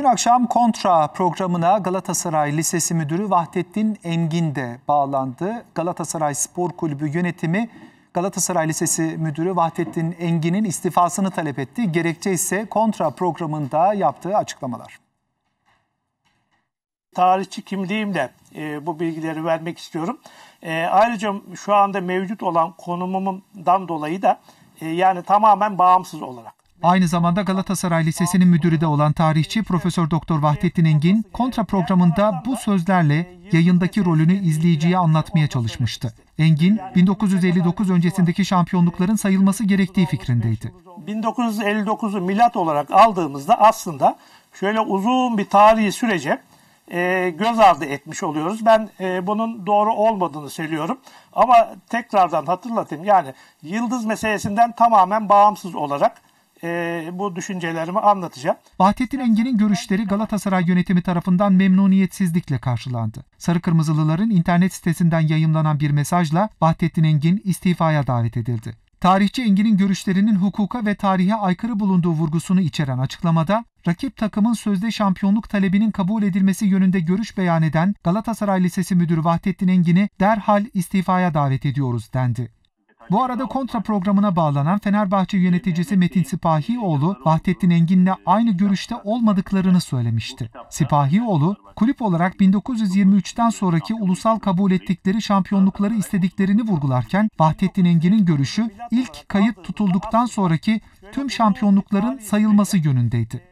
Dün akşam kontra programına Galatasaray Lisesi Müdürü Vahdettin Engin de bağlandı. Galatasaray Spor Kulübü yönetimi Galatasaray Lisesi Müdürü Vahdettin Engin'in istifasını talep etti. Gerekçe ise kontra programında yaptığı açıklamalar. Tarihçi kimliğimle e, bu bilgileri vermek istiyorum. E, ayrıca şu anda mevcut olan konumumdan dolayı da e, yani tamamen bağımsız olarak Aynı zamanda Galatasaray Lisesi'nin müdürü de olan tarihçi Profesör Doktor Vahdettin Engin, kontra programında bu sözlerle yayındaki rolünü izleyiciye anlatmaya çalışmıştı. Engin, 1959 öncesindeki şampiyonlukların sayılması gerektiği fikrindeydi. 1959'u milat olarak aldığımızda aslında şöyle uzun bir tarihi sürece e, göz ardı etmiş oluyoruz. Ben e, bunun doğru olmadığını söylüyorum. Ama tekrardan hatırlatayım yani yıldız meselesinden tamamen bağımsız olarak e, bu düşüncelerimi anlatacağım. Bahattin Engin'in görüşleri Galatasaray yönetimi tarafından memnuniyetsizlikle karşılandı. Sarı Kırmızılıların internet sitesinden yayımlanan bir mesajla Bahattin Engin istifaya davet edildi. Tarihçi Engin'in görüşlerinin hukuka ve tarihe aykırı bulunduğu vurgusunu içeren açıklamada, rakip takımın sözde şampiyonluk talebinin kabul edilmesi yönünde görüş beyan eden Galatasaray Lisesi Müdürü Vahdettin Engin'i derhal istifaya davet ediyoruz dendi. Bu arada kontra programına bağlanan Fenerbahçe yöneticisi Metin Sipahioğlu, Vahdettin Engin'le aynı görüşte olmadıklarını söylemişti. Sipahioğlu, kulüp olarak 1923'ten sonraki ulusal kabul ettikleri şampiyonlukları istediklerini vurgularken, Vahdettin Engin'in görüşü ilk kayıt tutulduktan sonraki tüm şampiyonlukların sayılması yönündeydi.